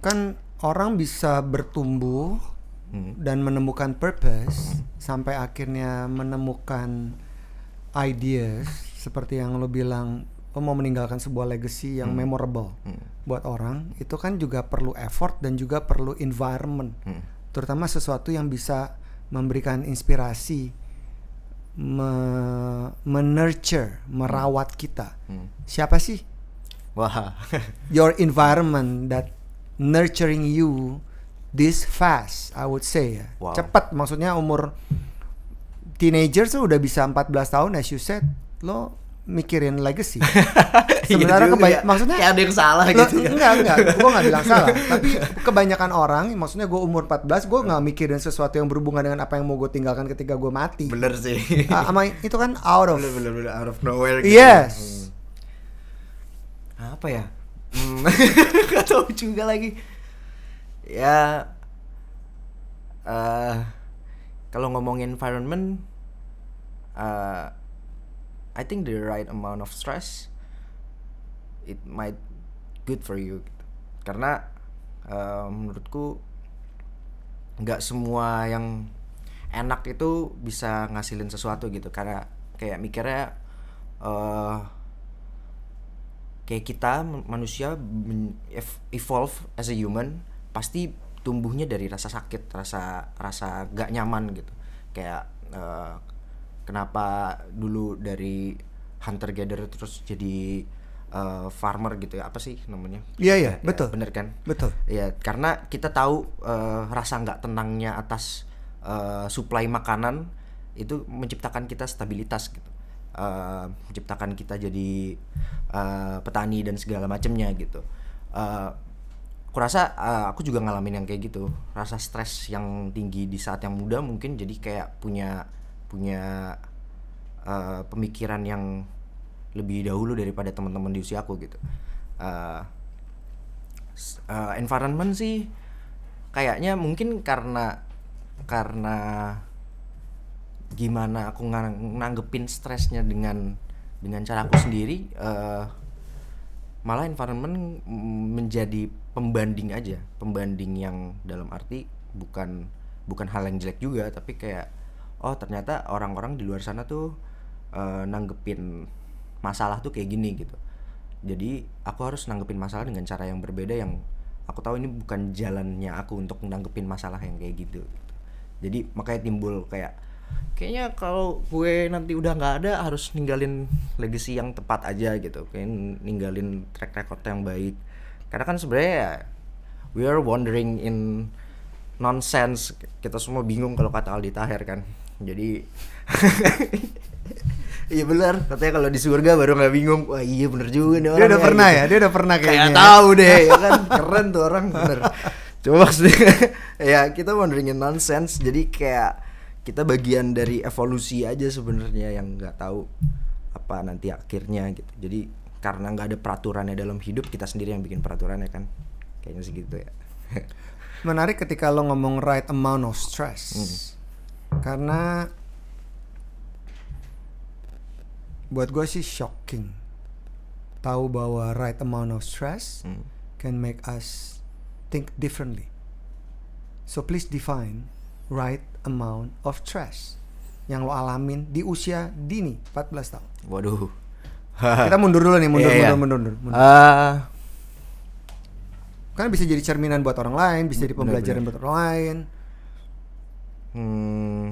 kan orang bisa bertumbuh hmm. dan menemukan purpose sampai akhirnya menemukan ideas seperti yang lo bilang lo mau meninggalkan sebuah legacy yang hmm. memorable hmm. buat orang itu kan juga perlu effort dan juga perlu environment hmm. terutama sesuatu yang bisa memberikan inspirasi me menurture, merawat kita. Hmm. hmm. Siapa sih? Wah. Your environment that nurturing you this fast, I would say ya. Wow. Cepat maksudnya umur teenager tuh udah bisa 14 tahun as you said. Lo mikirin legacy. Sementara iya kebanyakan maksudnya kayak ada yang salah lo, gitu. Ya. Enggak, enggak. Gua enggak bilang salah, tapi kebanyakan orang maksudnya gua umur 14 gua nggak mikirin sesuatu yang berhubungan dengan apa yang mau gue tinggalkan ketika gua mati. Bener sih. Uh, ama itu kan out of bener, bener, bener, out of nowhere gitu. Yes. Hmm. Apa ya? Hmm. gak tau juga lagi ya uh, kalau ngomongin environment uh, I think the right amount of stress it might good for you gitu. karena uh, menurutku Gak semua yang enak itu bisa ngasilin sesuatu gitu karena kayak mikirnya uh, kayak kita manusia evolve as a human pasti tumbuhnya dari rasa sakit rasa rasa gak nyaman gitu kayak uh, kenapa dulu dari hunter gatherer terus jadi uh, farmer gitu ya apa sih namanya iya iya betul bener kan betul ya karena kita tahu uh, rasa nggak tenangnya atas uh, suplai makanan itu menciptakan kita stabilitas gitu uh, menciptakan kita jadi uh, petani dan segala macamnya gitu. Uh, aku rasa uh, aku juga ngalamin yang kayak gitu, rasa stres yang tinggi di saat yang muda mungkin jadi kayak punya punya uh, pemikiran yang lebih dahulu daripada teman-teman di usia aku gitu. Uh, uh, environment sih kayaknya mungkin karena karena gimana aku ng nanggepin stresnya dengan dengan cara aku sendiri uh, malah environment menjadi pembanding aja pembanding yang dalam arti bukan bukan hal yang jelek juga tapi kayak oh ternyata orang-orang di luar sana tuh uh, nanggepin masalah tuh kayak gini gitu jadi aku harus nanggepin masalah dengan cara yang berbeda yang aku tahu ini bukan jalannya aku untuk nanggepin masalah yang kayak gitu. jadi makanya timbul kayak kayaknya kalau gue nanti udah nggak ada harus ninggalin legacy yang tepat aja gitu kayak ninggalin track record yang baik karena kan sebenarnya ya, we are wandering in nonsense kita semua bingung kalau kata Aldi Taher kan jadi Iya bener katanya kalau di surga baru nggak bingung. Wah iya bener juga nih Dia udah gitu. pernah gitu. ya, dia udah pernah kayaknya. Kayak tahu deh, ya kan keren tuh orang bener. Coba sih, ya kita in nonsense. Jadi kayak kita bagian dari evolusi aja sebenarnya yang nggak tahu apa nanti akhirnya gitu jadi karena nggak ada peraturannya dalam hidup kita sendiri yang bikin peraturannya kan kayaknya segitu ya menarik ketika lo ngomong right amount of stress hmm. karena buat gue sih shocking tahu bahwa right amount of stress hmm. can make us think differently so please define right amount of trash yang lo alamin di usia dini 14 tahun. Waduh. Kita mundur dulu nih, mundur yeah, mundur, yeah. mundur mundur mundur. Uh, kan bisa jadi cerminan buat orang lain, bisa jadi pembelajaran bener. buat orang lain. Hmm.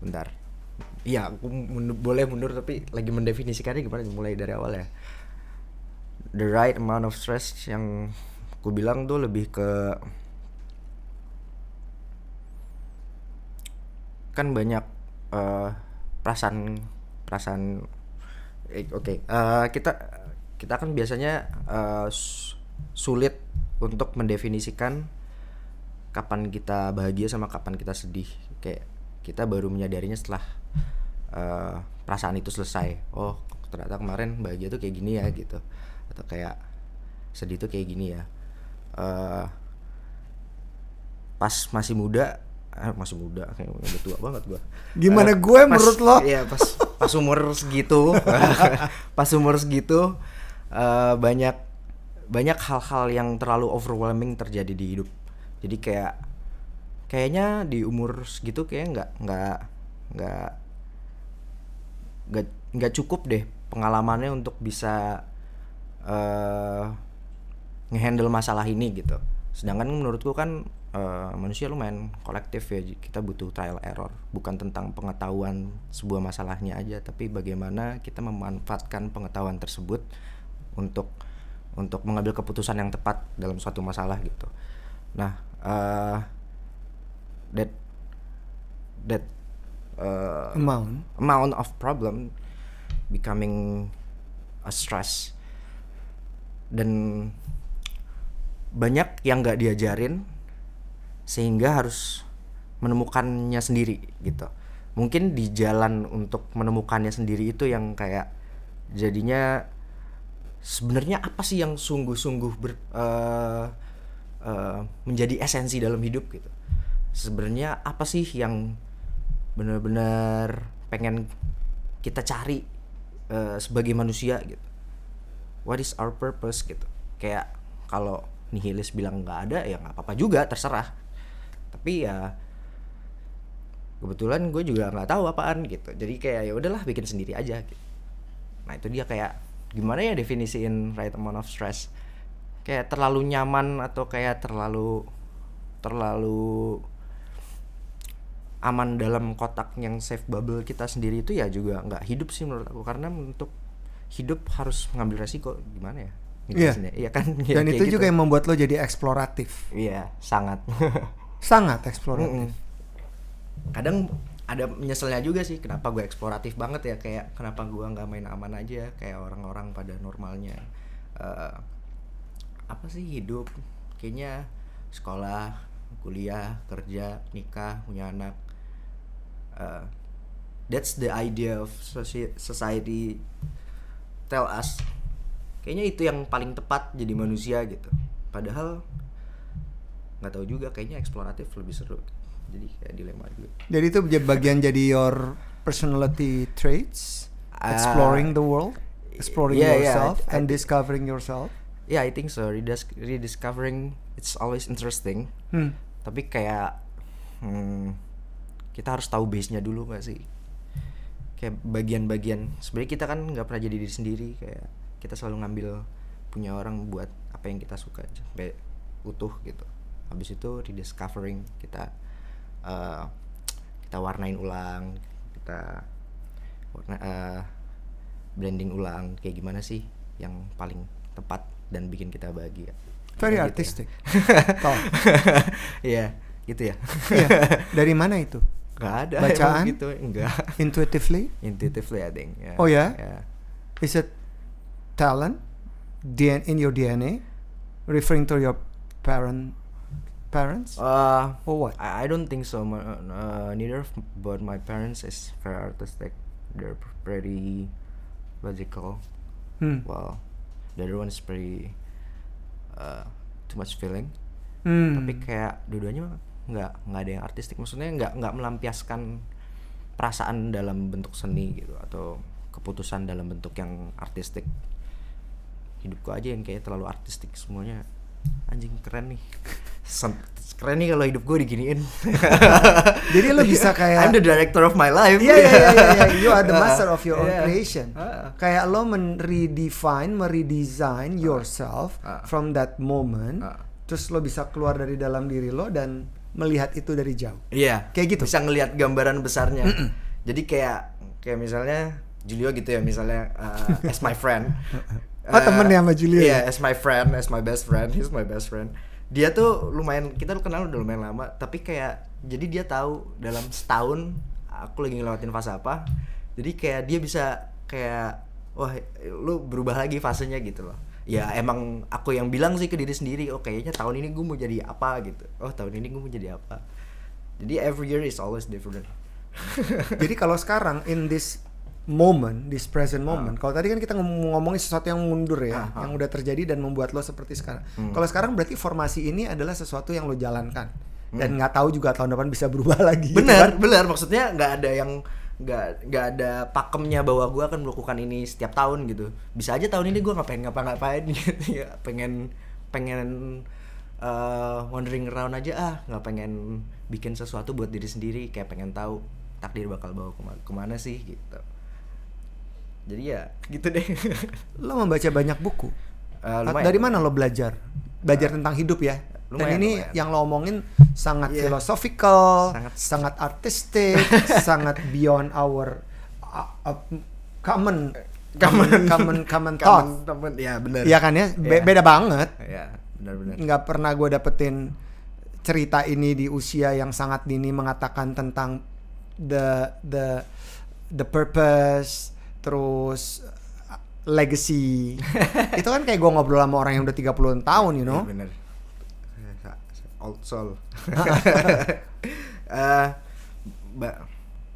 Bentar. Iya, aku mundur, boleh mundur tapi lagi mendefinisikannya gimana mulai dari awal ya. The right amount of stress yang gue bilang tuh lebih ke kan banyak uh, perasaan perasaan eh, oke okay. uh, eh, kita kita kan biasanya uh, sulit untuk mendefinisikan kapan kita bahagia sama kapan kita sedih kayak kita baru menyadarinya setelah uh, perasaan itu selesai oh ternyata kemarin bahagia tuh kayak gini ya gitu atau kayak sedih tuh kayak gini ya uh, pas masih muda eh, masih muda kayak udah tua banget gua gimana uh, gue pas, menurut lo ya pas pas umur segitu pas umur segitu uh, banyak banyak hal-hal yang terlalu overwhelming terjadi di hidup jadi kayak kayaknya di umur segitu kayak nggak nggak nggak nggak nggak cukup deh pengalamannya untuk bisa uh, ngehandle masalah ini gitu sedangkan menurutku kan uh, manusia lumayan kolektif ya kita butuh trial error bukan tentang pengetahuan sebuah masalahnya aja tapi bagaimana kita memanfaatkan pengetahuan tersebut untuk untuk mengambil keputusan yang tepat dalam suatu masalah gitu nah uh, that that uh, amount amount of problem becoming a stress dan banyak yang nggak diajarin sehingga harus menemukannya sendiri gitu mungkin di jalan untuk menemukannya sendiri itu yang kayak jadinya sebenarnya apa sih yang sungguh-sungguh uh, uh, menjadi esensi dalam hidup gitu sebenarnya apa sih yang benar-benar pengen kita cari uh, sebagai manusia gitu what is our purpose gitu kayak kalau nihilis bilang nggak ada ya nggak apa-apa juga terserah tapi ya kebetulan gue juga nggak tahu apaan gitu jadi kayak ya udahlah bikin sendiri aja gitu. nah itu dia kayak gimana ya definisiin right amount of stress kayak terlalu nyaman atau kayak terlalu terlalu aman dalam kotak yang safe bubble kita sendiri itu ya juga nggak hidup sih menurut aku karena untuk hidup harus mengambil resiko gimana ya gitu yeah. Iya kan? Ya, Dan iya, itu gitu. juga yang membuat lo jadi eksploratif. Iya, sangat. sangat eksploratif. Mm -mm. Kadang ada menyeselnya juga sih kenapa gue eksploratif banget ya kayak kenapa gue nggak main aman aja kayak orang-orang pada normalnya uh, apa sih hidup kayaknya sekolah kuliah kerja nikah punya anak uh, that's the idea of society tell us kayaknya itu yang paling tepat jadi manusia gitu padahal nggak tahu juga kayaknya eksploratif lebih seru jadi kayak dilema juga jadi itu bagian jadi your personality traits ah. exploring uh, the world exploring yeah, yourself yeah, and discovering yourself yeah I think so Redis rediscovering it's always interesting hmm. tapi kayak hmm, kita harus tahu base nya dulu gak sih kayak bagian-bagian sebenarnya kita kan nggak pernah jadi diri sendiri kayak kita selalu ngambil punya orang buat apa yang kita suka sampai utuh gitu habis itu rediscovering kita uh, kita warnain ulang kita warna uh, blending ulang kayak gimana sih yang paling tepat dan bikin kita bahagia very gitu artistic Tau. ya. yeah, gitu ya yeah. Gitu ya. iya. dari mana itu Gak ada bacaan gitu enggak intuitively intuitively ada yang. yeah. oh ya yeah? yeah. is it talent DNA, in your DNA, referring to your parent parents? Uh, or what? I, I don't think so. My, uh, neither, but my parents is very artistic. They're pretty logical. Hmm. Well, the other one is pretty uh, too much feeling. Hmm. Tapi kayak dua-duanya nggak nggak ada yang artistik. Maksudnya nggak nggak melampiaskan perasaan dalam bentuk seni gitu atau keputusan dalam bentuk yang artistik hidupku aja yang kayak terlalu artistik semuanya anjing keren nih keren nih kalau hidup gue diginiin jadi lo bisa kayak I'm the director of my life yeah, yeah, yeah. you are the master of your own iya. creation kayak lo meredefine meredesign yourself from that moment terus lo bisa keluar dari dalam diri lo dan melihat itu dari jauh iya yeah. kayak gitu bisa ngelihat gambaran besarnya mm -mm. jadi kayak kayak misalnya Julio gitu ya misalnya uh, as my friend Uh, oh temen ya sama Julio? Iya, as my friend, as my best friend, he's my best friend. Dia tuh lumayan, kita kenal udah lumayan lama, tapi kayak jadi dia tahu dalam setahun aku lagi ngelewatin fase apa. Jadi kayak dia bisa kayak wah lu berubah lagi fasenya gitu loh. Ya emang aku yang bilang sih ke diri sendiri, oh kayaknya tahun ini gue mau jadi apa gitu. Oh tahun ini gue mau jadi apa. Jadi every year is always different. jadi kalau sekarang in this moment, this present ah. moment. Uh. Kalau tadi kan kita ngom ngomongin sesuatu yang mundur ya, uh, ah, -huh. Ah. yang udah terjadi dan membuat lo seperti sekarang. Hmm. Kalau sekarang berarti formasi ini adalah sesuatu yang lo jalankan hmm. dan nggak tahu juga tahun depan bisa berubah lagi. Gitu benar, kan? benar. Maksudnya nggak ada yang nggak nggak ada pakemnya bahwa gue akan melakukan ini setiap tahun gitu. Bisa aja tahun ini gue ngapain ngapa-ngapain gitu ya, pengen pengen uh, wandering around aja ah nggak pengen bikin sesuatu buat diri sendiri kayak pengen tahu takdir bakal bawa kema kemana sih gitu jadi ya gitu deh lo membaca banyak buku uh, dari mana lo belajar belajar uh, tentang hidup ya lumayan, dan ini lumayan. yang lo omongin sangat yeah. philosophical sangat, sangat artistik sangat beyond our uh, uh, common common common common thought common, ya benar ya kan ya iya. Be yeah. beda banget ya benar benar nggak pernah gue dapetin cerita ini di usia yang sangat dini mengatakan tentang the the the purpose terus eh, legacy itu kan kayak gue ngobrol sama orang yang udah 30 tahun you iya, know bener old soul uh, eh, mbak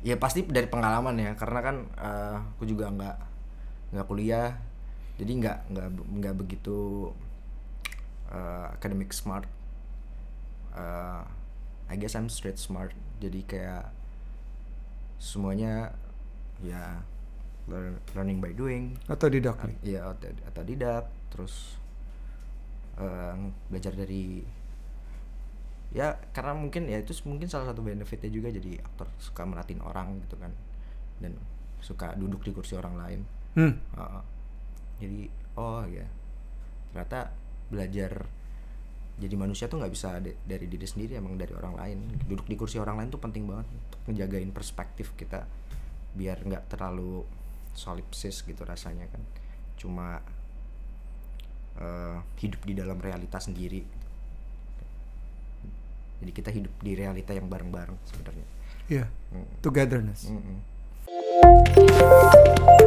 ya pasti dari pengalaman ya karena kan uh, aku juga nggak nggak kuliah jadi nggak nggak nggak begitu uh, academic smart uh, I guess I'm straight smart jadi kayak semuanya ya learning by doing atau didak iya atau, atau didak terus uh, belajar dari ya karena mungkin ya itu mungkin salah satu benefitnya juga jadi aktor suka melatih orang gitu kan dan suka duduk di kursi orang lain hmm. uh, jadi oh ya ternyata belajar jadi manusia tuh nggak bisa de- dari diri sendiri emang dari orang lain duduk di kursi orang lain tuh penting banget untuk ngejagain perspektif kita biar nggak terlalu solipsis gitu rasanya kan cuma uh, hidup di dalam realitas sendiri jadi kita hidup di realita yang bareng-bareng sebenarnya ya yeah. mm. togetherness mm -mm.